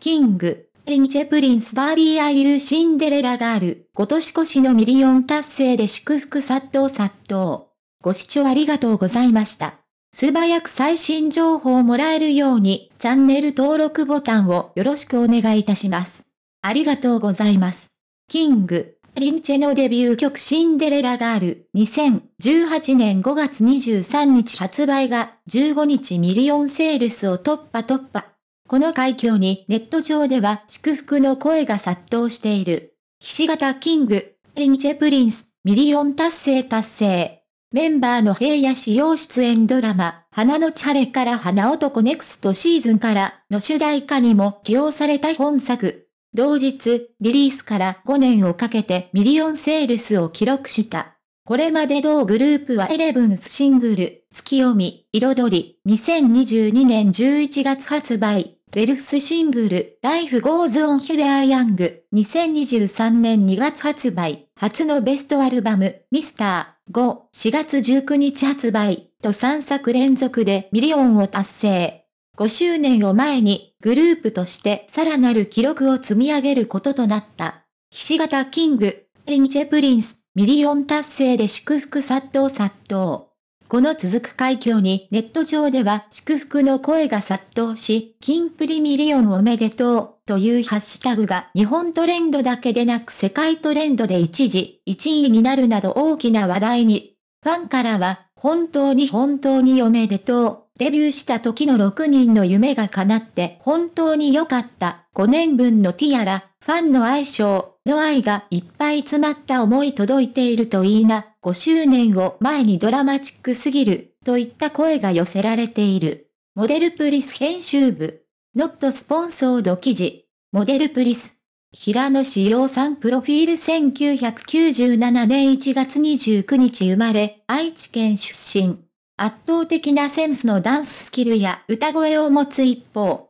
キング、リンチェプリンスバービーアイユーシンデレラガール、今年越しのミリオン達成で祝福殺到殺到。ご視聴ありがとうございました。素早く最新情報をもらえるように、チャンネル登録ボタンをよろしくお願いいたします。ありがとうございます。キング、リンチェのデビュー曲シンデレラガール、2018年5月23日発売が、15日ミリオンセールスを突破突破。この快挙にネット上では祝福の声が殺到している。菱形キング、リンチェプリンス、ミリオン達成達成。メンバーの平野仕様出演ドラマ、花のチャレから花男ネクストシーズンからの主題歌にも起用された本作。同日、リリースから5年をかけてミリオンセールスを記録した。これまで同グループはエレブンスシングル、月読み、彩り、2022年11月発売。ウェルスシングル、Life Goes On Here I Young、2023年2月発売、初のベストアルバム、Mr. 5、4月19日発売、と3作連続でミリオンを達成。5周年を前に、グループとしてさらなる記録を積み上げることとなった。岸形キング、リンチェプリンス、ミリオン達成で祝福殺到殺到。この続く快挙にネット上では祝福の声が殺到し、金プリミリオンおめでとうというハッシュタグが日本トレンドだけでなく世界トレンドで一時1位になるなど大きな話題に。ファンからは本当に本当におめでとう。デビューした時の6人の夢が叶って本当に良かった。5年分のティアラ、ファンの愛称、の愛がいっぱい詰まった思い届いているといいな、5周年を前にドラマチックすぎる、といった声が寄せられている。モデルプリス編集部、ノットスポンソード記事、モデルプリス。平野志陽さんプロフィール1997年1月29日生まれ、愛知県出身。圧倒的なセンスのダンススキルや歌声を持つ一方、